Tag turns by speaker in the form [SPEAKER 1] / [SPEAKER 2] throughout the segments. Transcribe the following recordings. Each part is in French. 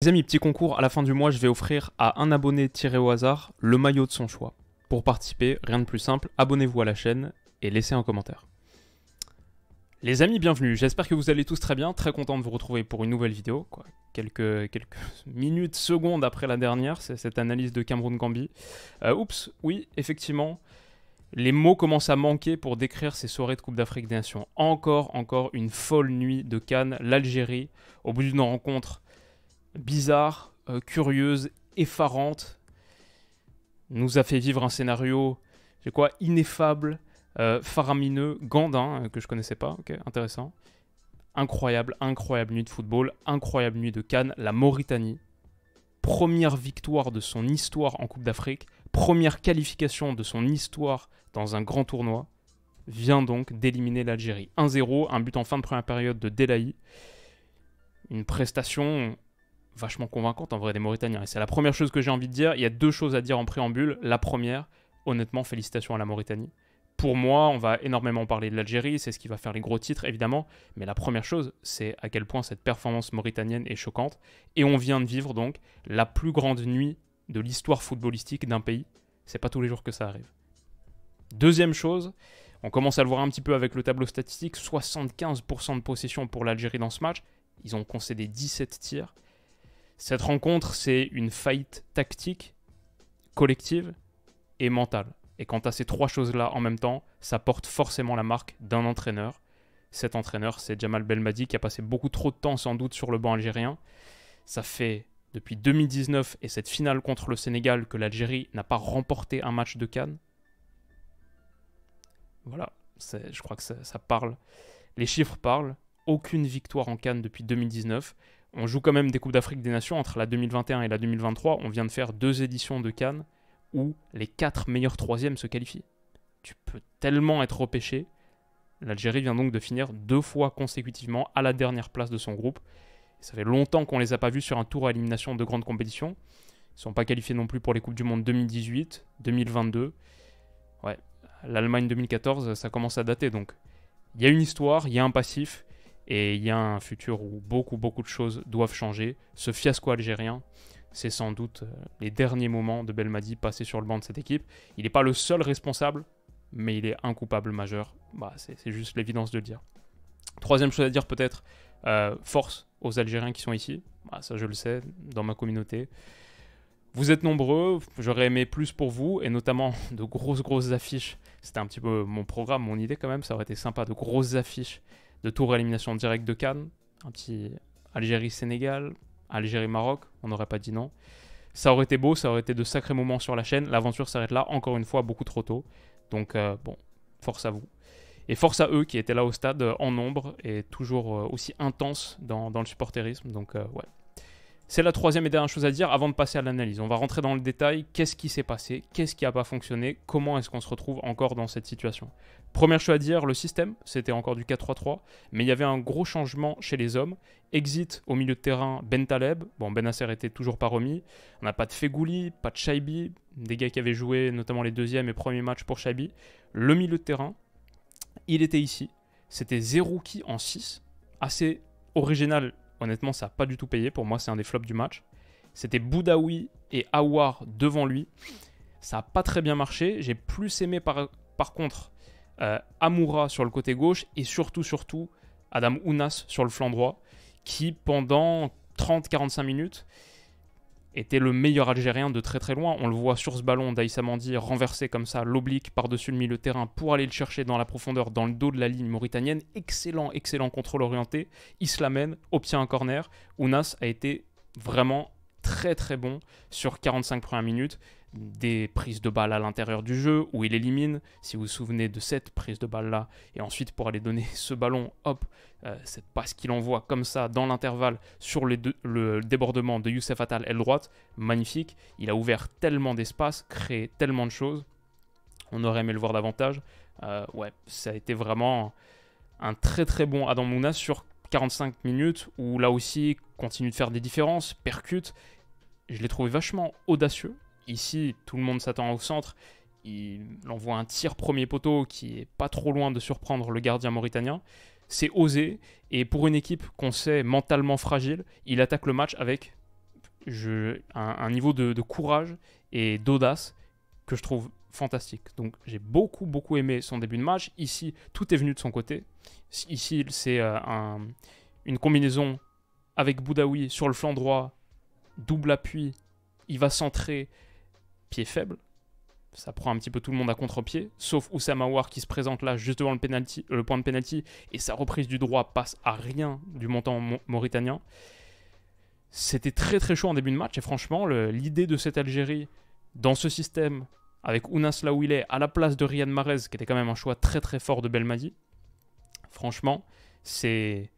[SPEAKER 1] Les amis, petit concours, à la fin du mois, je vais offrir à un abonné tiré au hasard le maillot de son choix. Pour participer, rien de plus simple, abonnez-vous à la chaîne et laissez un commentaire. Les amis, bienvenue, j'espère que vous allez tous très bien, très content de vous retrouver pour une nouvelle vidéo, Quelques, minutes, secondes après la dernière, c'est cette analyse de cameroun Gambi. Euh, oups, oui, effectivement, les mots commencent à manquer pour décrire ces soirées de Coupe d'Afrique des Nations. Encore, encore une folle nuit de Cannes, l'Algérie, au bout d'une rencontre bizarre, euh, curieuse, effarante. Nous a fait vivre un scénario, j'ai quoi, ineffable, euh, faramineux, gandin, euh, que je connaissais pas, ok, intéressant. Incroyable, incroyable nuit de football, incroyable nuit de Cannes, la Mauritanie. Première victoire de son histoire en Coupe d'Afrique, première qualification de son histoire dans un grand tournoi, vient donc d'éliminer l'Algérie. 1-0, un but en fin de première période de Delahi. Une prestation vachement convaincante en vrai des Mauritaniens. Et c'est la première chose que j'ai envie de dire. Il y a deux choses à dire en préambule. La première, honnêtement, félicitations à la Mauritanie. Pour moi, on va énormément parler de l'Algérie, c'est ce qui va faire les gros titres évidemment, mais la première chose, c'est à quel point cette performance mauritanienne est choquante. Et on vient de vivre donc la plus grande nuit de l'histoire footballistique d'un pays. C'est pas tous les jours que ça arrive. Deuxième chose, on commence à le voir un petit peu avec le tableau statistique 75% de possession pour l'Algérie dans ce match. Ils ont concédé 17 tirs. Cette rencontre, c'est une faillite tactique, collective et mentale. Et quant à ces trois choses-là en même temps, ça porte forcément la marque d'un entraîneur. Cet entraîneur, c'est Jamal Belmadi, qui a passé beaucoup trop de temps sans doute sur le banc algérien. Ça fait depuis 2019 et cette finale contre le Sénégal que l'Algérie n'a pas remporté un match de Cannes. Voilà, je crois que ça, ça, parle. Les chiffres parlent. Aucune victoire en Cannes depuis 2019. On joue quand même des Coupes d'Afrique des Nations entre la 2021 et la 2023. On vient de faire deux éditions de Cannes où les quatre meilleurs troisièmes se qualifient. Tu peux tellement être repêché. L'Algérie vient donc de finir deux fois consécutivement à la dernière place de son groupe. Ça fait longtemps qu'on ne les a pas vus sur un tour à élimination de grandes compétitions. Ils ne sont pas qualifiés non plus pour les Coupes du Monde 2018, 2022. Ouais, l'Allemagne 2014, ça commence à dater donc. Il y a une histoire, il y a un passif. Et il y a un futur où beaucoup, beaucoup de choses doivent changer. Ce fiasco algérien, c'est sans doute euh, les derniers moments de Belmadi passés sur le banc de cette équipe. Il n'est pas le seul responsable, mais il est un coupable majeur. Bah, c'est juste l'évidence de le dire. Troisième chose à dire peut-être, euh, force aux Algériens qui sont ici. Bah, ça, je le sais, dans ma communauté. Vous êtes nombreux, j'aurais aimé plus pour vous, et notamment de grosses, grosses affiches. C'était un petit peu mon programme, mon idée quand même, ça aurait été sympa, de grosses affiches de tour élimination directe de Cannes, un petit Algérie-Sénégal, Algérie-Maroc, on n'aurait pas dit non. Ça aurait été beau, ça aurait été de sacrés moments sur la chaîne. L'aventure s'arrête là, encore une fois, beaucoup trop tôt. Donc, euh, bon, force à vous. Et force à eux qui étaient là au stade euh, en nombre et toujours euh, aussi intense dans, le supporterisme. Donc, ouais, c'est la troisième et dernière chose à dire avant de passer à l'analyse. On va rentrer dans le détail. Qu'est-ce qui s'est passé Qu'est-ce qui n'a pas fonctionné Comment est-ce qu'on se retrouve encore dans cette situation Première chose à dire, le système, c'était encore du 4-3-3, mais il y avait un gros changement chez les hommes. Exit au milieu de terrain Ben Taleb. Bon, Ben était toujours pas remis. On n'a pas de Fegouli, pas de Shaibi, des gars qui avaient joué notamment les deuxièmes et premiers matchs pour Shaibi. Le milieu de terrain, il était ici. C'était Zerouki en 6, assez original Honnêtement, ça n'a pas du tout payé. Pour moi, c'est un des flops du match. C'était Boudaoui et Awar devant lui. Ça n'a pas très bien marché. J'ai plus aimé par, contre euh, Amoura sur le côté gauche et surtout, surtout, Adam Ounas sur le flanc droit qui, pendant 30-45 minutes, était le meilleur Algérien de très très loin. On le voit sur ce ballon Mandi, renversé comme ça, l'oblique par-dessus le milieu de terrain pour aller le chercher dans la profondeur, dans le dos de la ligne mauritanienne. Excellent, excellent contrôle orienté. Il obtient un corner. Ounas a été vraiment très très bon sur 45 premières minutes des prises de balles à l'intérieur du jeu où il élimine, si vous vous souvenez de cette prise de balle là, et ensuite pour aller donner ce ballon, hop, euh, cette passe qu'il envoie comme ça dans l'intervalle sur le débordement de Youssef Attal aile droite, magnifique, il a ouvert tellement d'espace, créé tellement de choses, on aurait aimé le voir davantage, euh, ouais, ça a été vraiment un très très bon Adam Mouna sur 45 minutes où là aussi continue de faire des différences, percute, je l'ai trouvé vachement audacieux, Ici, tout le monde s'attend au centre. Il envoie un tir premier poteau qui est pas trop loin de surprendre le gardien mauritanien. C'est osé, et pour une équipe qu'on sait mentalement fragile, il attaque le match avec je, un, niveau de, courage et d'audace que je trouve fantastique. Donc j'ai beaucoup beaucoup aimé son début de match. Ici, tout est venu de son côté. Ici, c'est euh, une combinaison avec Boudaoui sur le flanc droit, double appui, il va centrer, pied faible. Ça prend un petit peu tout le monde à contre-pied, sauf Oussama War qui se présente là juste devant le, penalty, le point de pénalty et sa reprise du droit passe à rien du montant mauritanien. C'était très très chaud en début de match et franchement l'idée de cette Algérie dans ce système avec Ounas est, à la place de Riyad Mahrez qui était quand même un choix très très fort de Belmadi, franchement c'est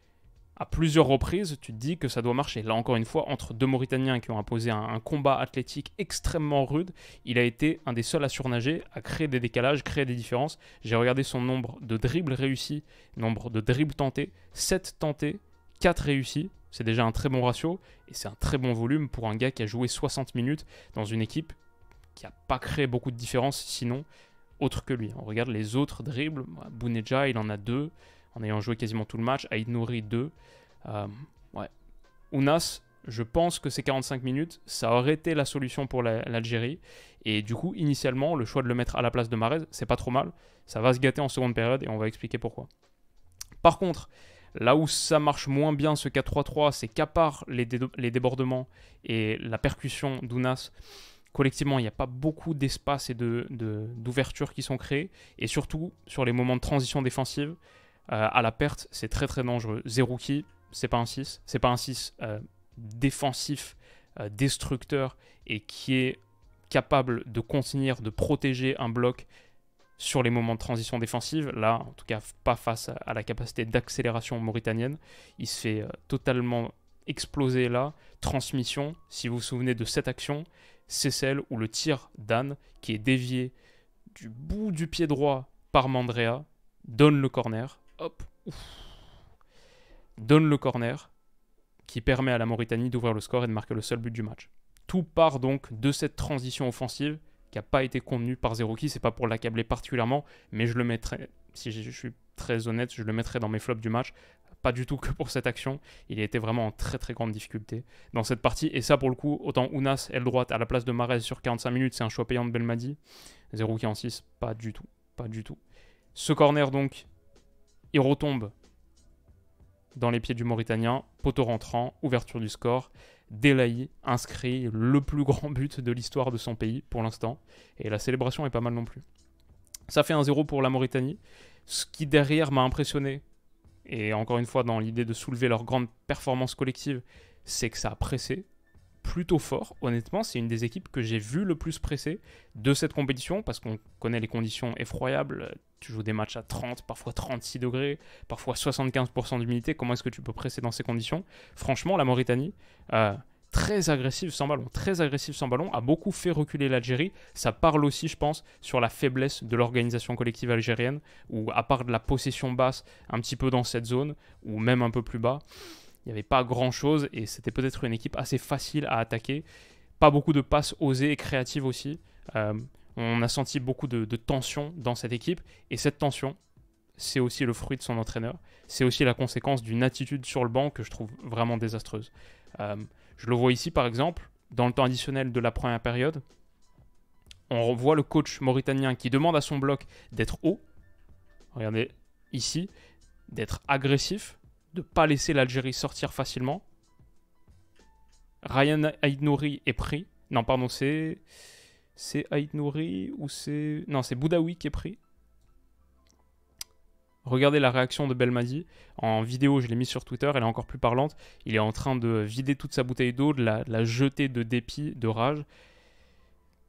[SPEAKER 1] à plusieurs reprises, tu te dis que ça doit marcher. Là encore une fois, entre deux Mauritaniens qui ont imposé un, combat athlétique extrêmement rude, il a été un des seuls à surnager, à créer des décalages, créer des différences. J'ai regardé son nombre de dribbles réussis, nombre de dribbles tentés, 7 tentés, 4 réussis. C'est déjà un très bon ratio et c'est un très bon volume pour un gars qui a joué 60 minutes dans une équipe qui n'a pas créé beaucoup de différences sinon autre que lui. On regarde les autres dribbles. Bah, Bouneja, il en a deux en ayant joué quasiment tout le match. Aïd Nouri 2. ouais. Ounas, je pense que ces 45 minutes, ça aurait été la solution pour l'Algérie. et du coup, initialement, le choix de le mettre à la place de Marez, c'est pas trop mal. Ça va se gâter en seconde période et on va expliquer pourquoi. Par contre, là où ça marche moins bien ce 4-3-3, c'est qu'à part les, débordements et la percussion d'Ounas, collectivement, il n'y a pas beaucoup d'espace et d'ouverture de, qui sont créés. Et surtout, sur les moments de transition défensive, euh, à la perte, c'est très très dangereux. Zerouki, c'est pas un 6. C'est pas un 6 euh, défensif, euh, destructeur et qui est capable de contenir, de protéger un bloc sur les moments de transition défensive. Là, en tout cas, pas face à, la capacité d'accélération mauritanienne. Il se fait totalement exploser là. Transmission, si vous vous souvenez de cette action, c'est celle où le tir d'Anne, qui est dévié du bout du pied droit par Mandrea, donne le corner. Hop. Donne le corner qui permet à la Mauritanie d'ouvrir le score et de marquer le seul but du match. Tout part donc de cette transition offensive qui n'a pas été contenue par Zerouki. C'est pas pour l'accabler particulièrement, mais je le mettrai, si je suis très honnête, je le mettrai dans mes flops du match. Pas du tout que pour cette action. Il a été vraiment en très très grande difficulté dans cette partie. Et ça, pour le coup, autant Ounas, elle droite, à la place de marais sur 45 minutes, c'est un choix payant de Belmadi. Zerouki en 6, pas du tout. Pas du tout. Ce corner donc, il retombe dans les pieds du Mauritanien, poteau rentrant, ouverture du score. Delahi inscrit le plus grand but de l'histoire de son pays pour l'instant, et la célébration est pas mal non plus. Ça fait un zéro pour la Mauritanie, ce qui derrière m'a impressionné, et encore une fois dans l'idée de soulever leur grande performance collective, c'est que ça a pressé, plutôt fort. Honnêtement, c'est une des équipes que j'ai vu le plus pressée de cette compétition parce qu'on connaît les conditions effroyables. Tu joues des matchs à 30, parfois 36 degrés, parfois 75% d'humidité. Comment est-ce que tu peux presser dans ces conditions Franchement, la Mauritanie, euh, très agressive sans ballon, très agressive sans ballon, a beaucoup fait reculer l'Algérie. Ça parle aussi, je pense, sur la faiblesse de l'organisation collective algérienne, ou à part de la possession basse, un petit peu dans cette zone, ou même un peu plus bas, il n'y avait pas grand-chose et c'était peut-être une équipe assez facile à attaquer. Pas beaucoup de passes osées et créatives aussi. Euh, on a senti beaucoup de, tension dans cette équipe et cette tension, c'est aussi le fruit de son entraîneur. C'est aussi la conséquence d'une attitude sur le banc que je trouve vraiment désastreuse. Euh, je le vois ici par exemple, dans le temps additionnel de la première période, on voit le coach mauritanien qui demande à son bloc d'être haut. Regardez ici, d'être agressif, de ne pas laisser l'Algérie sortir facilement. Ryan Aïd est pris. Non, pardon, c'est. C'est Aïdnouri ou c'est. Non, c'est Boudaoui qui est pris. Regardez la réaction de Belmadi. En vidéo, je l'ai mise sur Twitter, elle est encore plus parlante. Il est en train de vider toute sa bouteille d'eau, de la, de la jeter de dépit, de rage.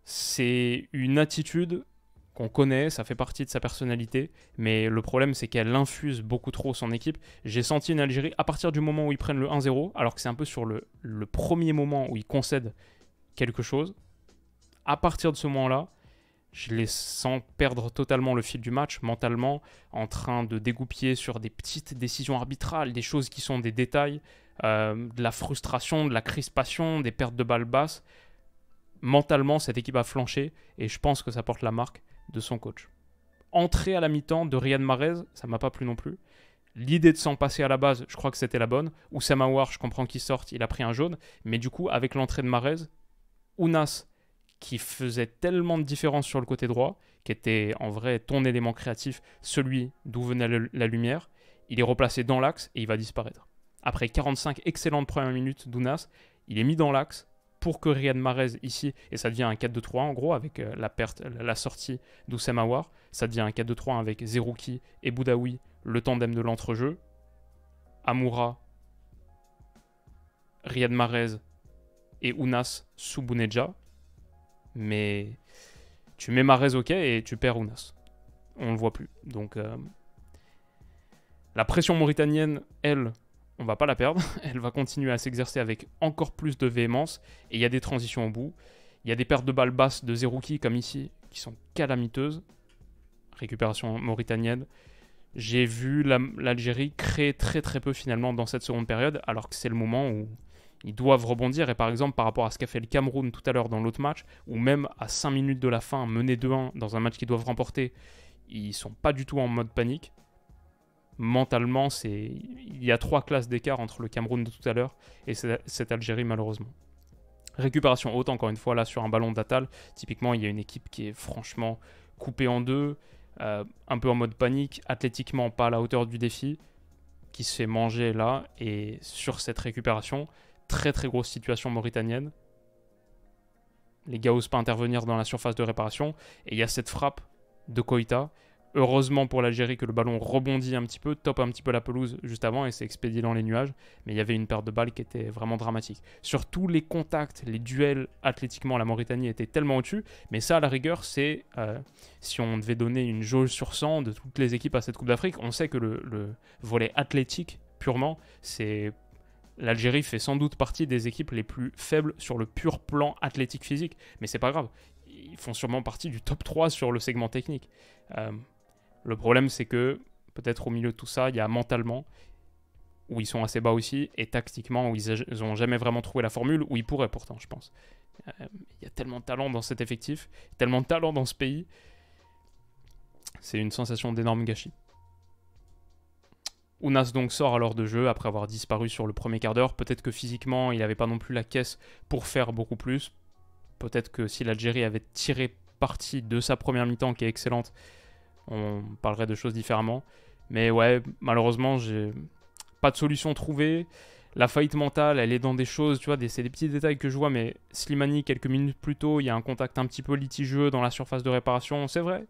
[SPEAKER 1] C'est une attitude qu'on connaît, ça fait partie de sa personnalité, mais le problème c'est qu'elle infuse beaucoup trop son équipe. J'ai senti une Algérie à partir du moment où ils prennent le 1-0, alors que c'est un peu sur le, premier moment où ils concèdent quelque chose, à partir de ce moment-là, je les sens perdre totalement le fil du match, mentalement, en train de dégoupiller sur des petites décisions arbitrales, des choses qui sont des détails, euh, de la frustration, de la crispation, des pertes de balles basses. Mentalement, cette équipe a flanché et je pense que ça porte la marque de son coach. Entrée à la mi-temps de Riyad Mahrez, ça m'a pas plu non plus. L'idée de s'en passer à la base, je crois que c'était la bonne. Oussama War, je comprends qu'il sorte, il a pris un jaune. Mais du coup, avec l'entrée de Marez, Ounas, qui faisait tellement de différence sur le côté droit, qui était en vrai ton élément créatif, celui d'où venait la lumière, il est replacé dans l'axe et il va disparaître. Après 45 excellentes premières minutes d'Ounas, il est mis dans l'axe pour que Riyad Mahrez ici, et ça devient un 4-2-3 en gros avec euh, la, perte, la sortie d'Oussama ça devient un 4-2-3 avec Zerouki et Boudaoui, le tandem de l'entrejeu, Amoura, Riyad Mahrez et Ounas sous Mais tu mets Mahrez ok et tu perds Ounas. On ne le voit plus. Donc euh, la pression mauritanienne, elle, on va pas la perdre. Elle va continuer à s'exercer avec encore plus de véhémence. Et il y a des transitions au bout. Il y a des pertes de balles basses de Zerouki, comme ici, qui sont calamiteuses. Récupération mauritanienne. J'ai vu l'Algérie créer très très peu finalement dans cette seconde période, alors que c'est le moment où ils doivent rebondir. Et par exemple, par rapport à ce qu'a fait le Cameroun tout à l'heure dans l'autre match, ou même à 5 minutes de la fin, mené 2-1 dans un match qu'ils doivent remporter, ils sont pas du tout en mode panique mentalement, c'est il y a trois classes d'écart entre le Cameroun de tout à l'heure et cette Algérie malheureusement. Récupération haute encore une fois là sur un ballon d'Atal. Typiquement, il y a une équipe qui est franchement coupée en deux, euh, un peu en mode panique, athlétiquement pas à la hauteur du défi, qui se fait manger là et sur cette récupération, très très grosse situation mauritanienne. Les gars osent pas intervenir dans la surface de réparation et il y a cette frappe de Koita Heureusement pour l'Algérie que le ballon rebondit un petit peu, top un petit peu la pelouse juste avant et s'est expédié dans les nuages. Mais il y avait une perte de balles qui était vraiment dramatique. Sur tous les contacts, les duels athlétiquement, la Mauritanie était tellement au-dessus. Mais ça, à la rigueur, c'est euh, si on devait donner une jauge sur 100 de toutes les équipes à cette Coupe d'Afrique, on sait que le, le volet athlétique purement, c'est l'Algérie fait sans doute partie des équipes les plus faibles sur le pur plan athlétique physique, mais c'est pas grave. Ils font sûrement partie du top 3 sur le segment technique. Euh, le problème, c'est que peut-être au milieu de tout ça, il y a mentalement, où ils sont assez bas aussi, et tactiquement, où ils n'ont jamais vraiment trouvé la formule, où ils pourraient pourtant, je pense. Euh, il y a tellement de talent dans cet effectif, tellement de talent dans ce pays. C'est une sensation d'énorme gâchis. Ounas donc sort alors de jeu après avoir disparu sur le premier quart d'heure. Peut-être que physiquement, il n'avait pas non plus la caisse pour faire beaucoup plus. Peut-être que si l'Algérie avait tiré parti de sa première mi-temps qui est excellente, on parlerait de choses différemment. Mais ouais, malheureusement, j'ai pas de solution trouvée. La faillite mentale, elle est dans des choses, tu vois, c'est des petits détails que je vois, mais Slimani, quelques minutes plus tôt, il y a un contact un petit peu litigieux dans la surface de réparation, c'est vrai.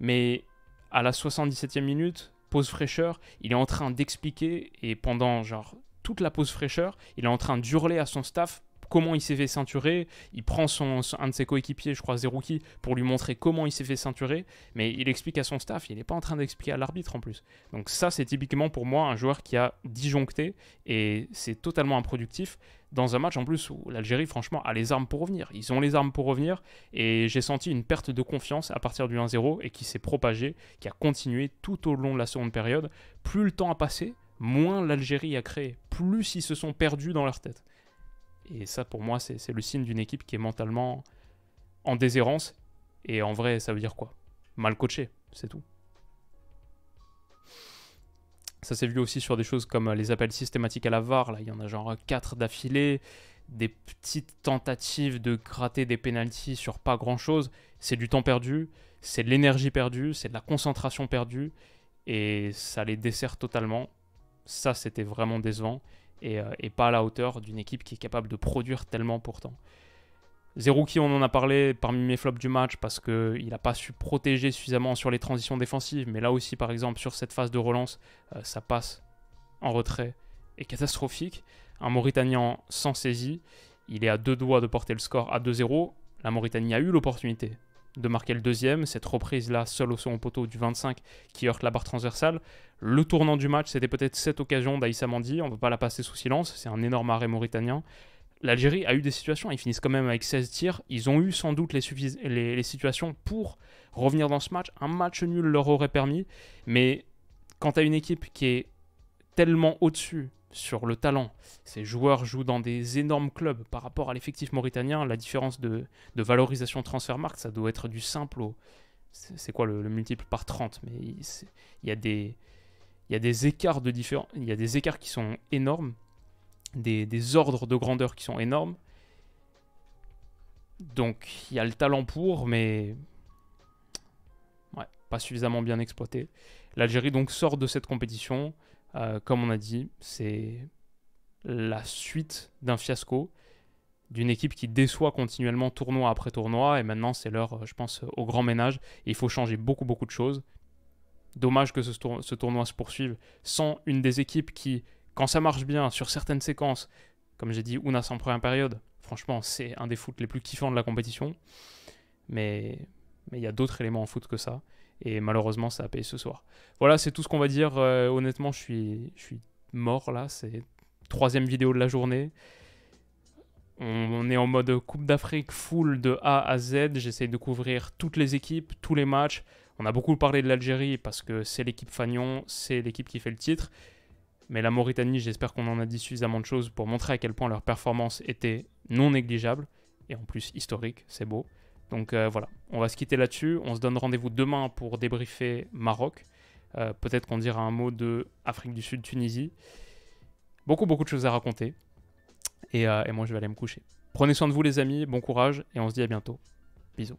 [SPEAKER 1] Mais à la 77e minute, pause fraîcheur, il est en train d'expliquer, et pendant genre toute la pause fraîcheur, il est en train d'hurler à son staff comment il s'est fait ceinturer. Il prend son, un de ses coéquipiers, je crois Zerouki, pour lui montrer comment il s'est fait ceinturer. Mais il explique à son staff, il n'est pas en train d'expliquer à l'arbitre en plus. Donc ça, c'est typiquement pour moi un joueur qui a disjoncté et c'est totalement improductif dans un match en plus où l'Algérie, franchement, a les armes pour revenir. Ils ont les armes pour revenir et j'ai senti une perte de confiance à partir du 1-0 et qui s'est propagée, qui a continué tout au long de la seconde période. Plus le temps a passé, moins l'Algérie a créé, plus ils se sont perdus dans leur tête. Et ça, pour moi, c'est le signe d'une équipe qui est mentalement en déshérence. Et en vrai, ça veut dire quoi Mal coaché, c'est tout. Ça s'est vu aussi sur des choses comme euh, les appels systématiques à la VAR. Là, il y en a genre 4 euh, d'affilée. Des petites tentatives de gratter des penalties sur pas grand chose. C'est du temps perdu, c'est de l'énergie perdue, c'est de la concentration perdue. Et ça les dessert totalement. Ça, c'était vraiment décevant. Euh, et, pas à la hauteur d'une équipe qui est capable de produire tellement pourtant. Zerouki, on en a parlé parmi mes flops du match parce qu'il n'a pas su protéger suffisamment sur les transitions défensives, mais là aussi, par exemple, sur cette phase de relance, sa euh, ça passe en retrait est catastrophique. Un Mauritanien sans saisie, il est à deux doigts de porter le score à 2-0. La Mauritanie a eu l'opportunité de marquer le deuxième, cette reprise-là seul au second poteau du 25 qui heurte la barre transversale. Le tournant du match, c'était peut-être cette occasion d'Aïssa Mandi, on ne peut pas la passer sous silence, c'est un énorme arrêt mauritanien. L'Algérie a eu des situations, ils finissent quand même avec 16 tirs, ils ont eu sans doute les, situations pour revenir dans ce match, un match nul leur aurait permis, mais quant à une équipe qui est tellement au-dessus sur le talent. Ces joueurs jouent dans des énormes clubs par rapport à l'effectif mauritanien. La différence de, de valorisation marque ça doit être du simple au. C'est quoi le, multiple par 30 Mais il, y, a des, il y a des écarts de différents. Il y a des écarts qui sont énormes, des, des ordres de grandeur qui sont énormes. Donc il y a le talent pour, mais ouais, pas suffisamment bien exploité. L'Algérie donc sort de cette compétition. Euh, comme on a dit, c'est la suite d'un fiasco, d'une équipe qui déçoit continuellement tournoi après tournoi, et maintenant c'est l'heure, euh, je pense, euh, au grand ménage, il faut changer beaucoup, beaucoup de choses. Dommage que ce, tournoi se poursuive sans une des équipes qui, quand ça marche bien sur certaines séquences, comme j'ai dit, Ouna sans première période, franchement, c'est un des foot les plus kiffants de la compétition, mais il y a d'autres éléments en foot que ça. Et malheureusement, ça a payé ce soir. Voilà, c'est tout ce qu'on va dire. Euh, honnêtement, je suis, je suis mort là. C'est troisième vidéo de la journée. On, est en mode Coupe d'Afrique full de A à Z. J'essaie de couvrir toutes les équipes, tous les matchs. On a beaucoup parlé de l'Algérie parce que c'est l'équipe Fagnon, c'est l'équipe qui fait le titre. Mais la Mauritanie, j'espère qu'on en a dit suffisamment de choses pour montrer à quel point leur performance était non négligeable et en plus historique, c'est beau. Donc euh, voilà, on va se quitter là-dessus. On se donne rendez-vous demain pour débriefer Maroc. Euh, peut-être qu'on dira un mot de Afrique du Sud, Tunisie. Beaucoup, beaucoup de choses à raconter. Euh, et moi, je vais aller me coucher. Prenez soin de vous, les amis. Bon courage. Et on se dit à bientôt. Bisous.